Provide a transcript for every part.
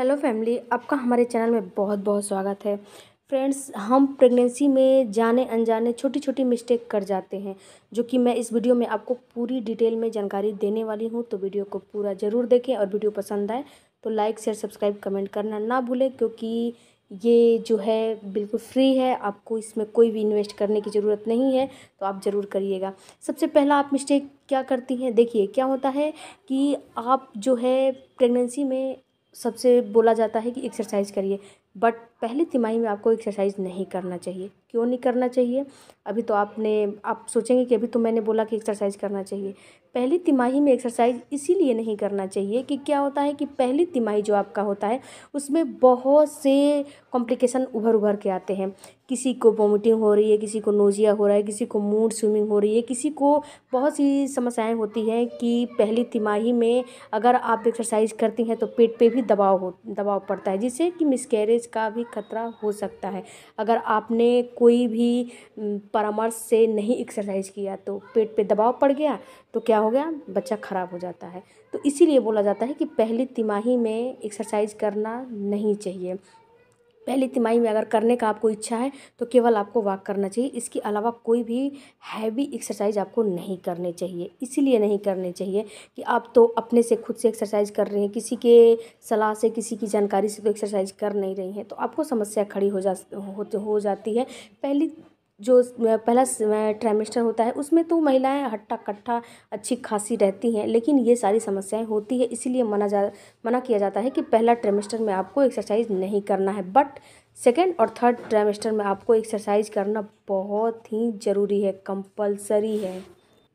hello family आपका हमारे channel में बहुत बहुत स्वागत है फ्रेंड्स हम प्रेगनेंसी में जाने अनजाने छोटी छोटी मिस्टेक कर जाते हैं जो कि मैं इस वीडियो में आपको पूरी डिटेल में जानकारी देने वाली हूं तो वीडियो को पूरा ज़रूर देखें और वीडियो पसंद आए तो लाइक शेयर सब्सक्राइब कमेंट करना ना भूलें क्योंकि ये जो है बिल्कुल फ्री है आपको इसमें कोई भी इन्वेस्ट करने की ज़रूरत नहीं है तो आप ज़रूर करिएगा सबसे पहला आप मिस्टेक क्या करती हैं देखिए क्या होता है कि आप जो है प्रेगनेंसी में सबसे बोला जाता है कि एक्सरसाइज करिए बट पहली तिमाही में आपको एक्सरसाइज नहीं करना चाहिए क्यों नहीं करना चाहिए अभी तो आपने आप सोचेंगे कि अभी तो मैंने बोला कि एक्सरसाइज करना चाहिए पहली तिमाही में एक्सरसाइज इसीलिए नहीं करना चाहिए कि क्या होता है कि पहली तिमाही जो आपका होता है उसमें बहुत से कॉम्प्लिकेशन उभर उभर के आते हैं किसी को वोमिटिंग हो रही है किसी को नोजिया हो रहा है किसी को मूड स्विमिंग हो रही है किसी को बहुत सी समस्याएं होती हैं कि पहली तिमाही में अगर आप एक्सरसाइज करती हैं तो पेट पे भी दबाव हो दबाव पड़ता है जिससे कि मिसकैरेज का भी खतरा हो सकता है अगर आपने कोई भी परामर्श से नहीं एक्सरसाइज किया तो पेट पे दबाव पड़ गया तो क्या हो गया बच्चा ख़राब हो जाता है तो इसीलिए बोला जाता है कि पहली तिमाही में एक्सरसाइज करना नहीं चाहिए पहली तिमाही में अगर करने का आपको इच्छा है तो केवल आपको वॉक करना चाहिए इसके अलावा कोई भी हैवी एक्सरसाइज आपको नहीं करने चाहिए इसीलिए नहीं करने चाहिए कि आप तो अपने से खुद से एक्सरसाइज कर रहे हैं किसी के सलाह से किसी की जानकारी से तो एक्सरसाइज कर नहीं रही हैं तो आपको समस्या खड़ी हो जा हो, हो जाती है पहली जो पहला ट्रेमेस्टर होता है उसमें तो महिलाएँ हट्टा कट्टा अच्छी खासी रहती हैं लेकिन ये सारी समस्याएँ होती है इसीलिए मना जा मना किया जाता है कि पहला ट्रेमेस्टर में आपको एक्सरसाइज नहीं करना है बट सेकेंड और थर्ड ट्रेमेस्टर में आपको एक्सरसाइज करना बहुत ही ज़रूरी है कंपलसरी है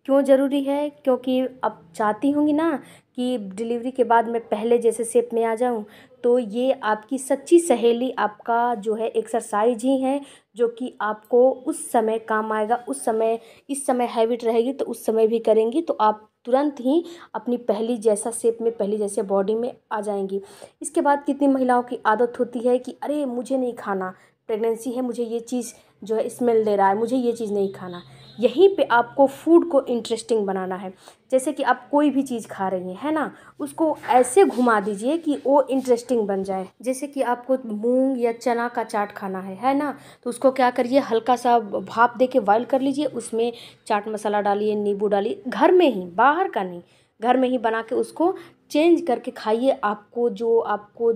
क्यों ज़रूरी है क्योंकि अब चाहती होंगी ना कि डिलीवरी के बाद मैं पहले जैसे सेप में आ जाऊँ तो ये आपकी सच्ची सहेली आपका जो है एक्सरसाइज ही है जो कि आपको उस समय काम आएगा उस समय इस समय हैबिट रहेगी तो उस समय भी करेंगी तो आप तुरंत ही अपनी पहली जैसा सेप में पहली जैसे बॉडी में आ जाएंगी इसके बाद कितनी महिलाओं की आदत होती है कि अरे मुझे नहीं खाना प्रेगनेंसी है मुझे ये चीज़ जो है स्मेल दे रहा है मुझे ये चीज़ नहीं खाना यहीं पे आपको फ़ूड को इंटरेस्टिंग बनाना है जैसे कि आप कोई भी चीज़ खा रही हैं है ना उसको ऐसे घुमा दीजिए कि वो इंटरेस्टिंग बन जाए जैसे कि आपको मूंग या चना का चाट खाना है है ना तो उसको क्या करिए हल्का सा भाप दे के बॉयल कर लीजिए उसमें चाट मसाला डालिए नींबू डालिए घर में ही बाहर का नहीं घर में ही बना के उसको चेंज करके खाइए आपको जो आपको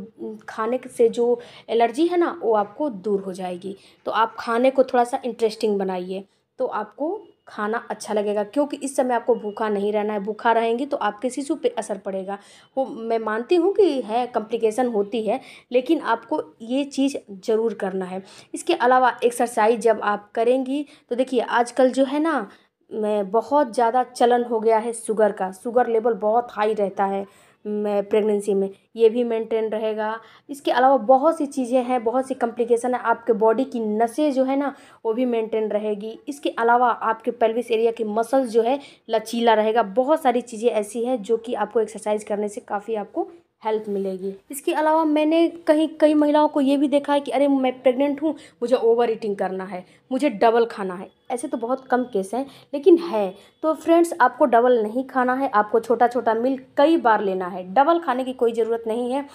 खाने से जो एलर्जी है ना वो आपको दूर हो जाएगी तो आप खाने को थोड़ा सा इंटरेस्टिंग बनाइए तो आपको खाना अच्छा लगेगा क्योंकि इस समय आपको भूखा नहीं रहना है भूखा रहेंगी तो आपके शिशु पे असर पड़ेगा वो मैं मानती हूँ कि है कॉम्प्लिकेशन होती है लेकिन आपको ये चीज़ ज़रूर करना है इसके अलावा एक्सरसाइज जब आप करेंगी तो देखिए आजकल जो है ना बहुत ज़्यादा चलन हो गया है शुगर का शुगर लेवल बहुत हाई रहता है प्रेगनेंसी में ये भी मेंटेन रहेगा इसके अलावा बहुत सी चीज़ें हैं बहुत सी कॉम्प्लिकेशन है आपके बॉडी की नसें जो है ना वो भी मेंटेन रहेगी इसके अलावा आपके पेल्विस एरिया की मसल्स जो है लचीला रहेगा बहुत सारी चीज़ें ऐसी हैं जो कि आपको एक्सरसाइज करने से काफ़ी आपको हेल्प मिलेगी इसके अलावा मैंने कहीं कई महिलाओं को ये भी देखा है कि अरे मैं प्रेग्नेंट हूँ मुझे ओवर ईटिंग करना है मुझे डबल खाना है ऐसे तो बहुत कम केस हैं लेकिन है तो फ्रेंड्स आपको डबल नहीं खाना है आपको छोटा छोटा मील कई बार लेना है डबल खाने की कोई ज़रूरत नहीं है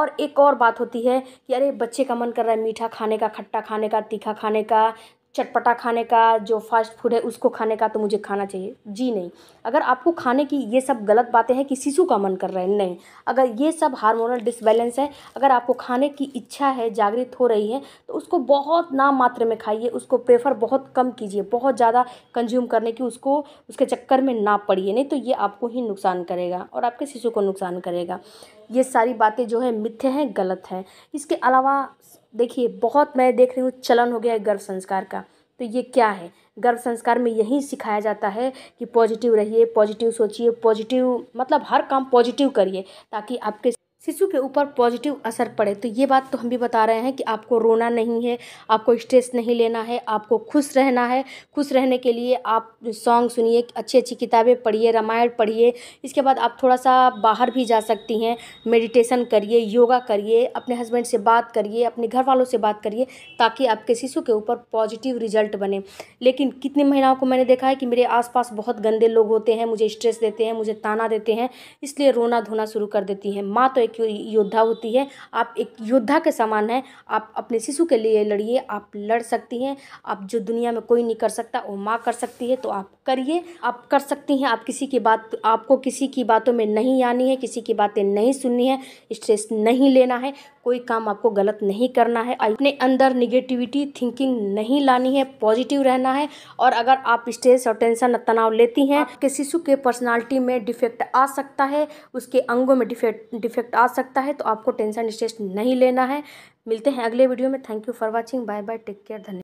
और एक और बात होती है कि अरे बच्चे का मन कर रहा है मीठा खाने का खट्टा खाने का तीखा खाने का चटपटा खाने का जो फ़ास्ट फूड है उसको खाने का तो मुझे खाना चाहिए जी नहीं अगर आपको खाने की ये सब गलत बातें हैं कि शिशु का मन कर रहा है नहीं अगर ये सब हार्मोनल डिसबैलेंस है अगर आपको खाने की इच्छा है जागृत हो रही है तो उसको बहुत नाम मात्र में खाइए उसको प्रेफर बहुत कम कीजिए बहुत ज़्यादा कंज्यूम करने की उसको उसके चक्कर में ना पड़िए नहीं तो ये आपको ही नुकसान करेगा और आपके शिशु को नुकसान करेगा ये सारी बातें जो है मिथ्य हैं गलत हैं इसके अलावा देखिए बहुत मैं देख रही हूँ चलन हो गया है गर्भ संस्कार का तो ये क्या है गर्भ संस्कार में यही सिखाया जाता है कि पॉजिटिव रहिए पॉजिटिव सोचिए पॉजिटिव मतलब हर काम पॉजिटिव करिए ताकि आपके शिशु के ऊपर पॉजिटिव असर पड़े तो ये बात तो हम भी बता रहे हैं कि आपको रोना नहीं है आपको स्ट्रेस नहीं लेना है आपको खुश रहना है खुश रहने के लिए आप सॉन्ग सुनिए अच्छी अच्छी किताबें पढ़िए रामायण पढ़िए इसके बाद आप थोड़ा सा बाहर भी जा सकती हैं मेडिटेशन करिए योगा करिए अपने हस्बैंड से बात करिए अपने घर वालों से बात करिए ताकि आपके शिशु के ऊपर पॉजिटिव रिजल्ट बने लेकिन कितनी महिलाओं को मैंने देखा है कि मेरे आस बहुत गंदे लोग होते हैं मुझे स्ट्रेस देते हैं मुझे ताना देते हैं इसलिए रोना धोना शुरू कर देती हैं माँ तो एक एक योद्धा होती है आप एक योद्धा के समान हैं आप अपने शिशु के लिए लड़िए आप लड़ सकती हैं आप जो दुनिया में कोई नहीं कर सकता वो माँ कर सकती है तो आप करिए आप कर सकती हैं आप किसी की बात आपको किसी की बातों में नहीं आनी है किसी की बातें नहीं सुननी है स्ट्रेस नहीं लेना है कोई काम आपको गलत नहीं करना है अपने अंदर निगेटिविटी थिंकिंग नहीं लानी है पॉजिटिव रहना है और अगर आप स्ट्रेस और टेंशन तनाव लेती हैं कि शिशु के पर्सनालिटी में डिफेक्ट आ सकता है उसके अंगों में डिफेक्ट डिफेक्ट आ आ सकता है तो आपको टेंशन स्ट्रेस नहीं लेना है मिलते हैं अगले वीडियो में thank you for watching bye bye take care धन्यवाद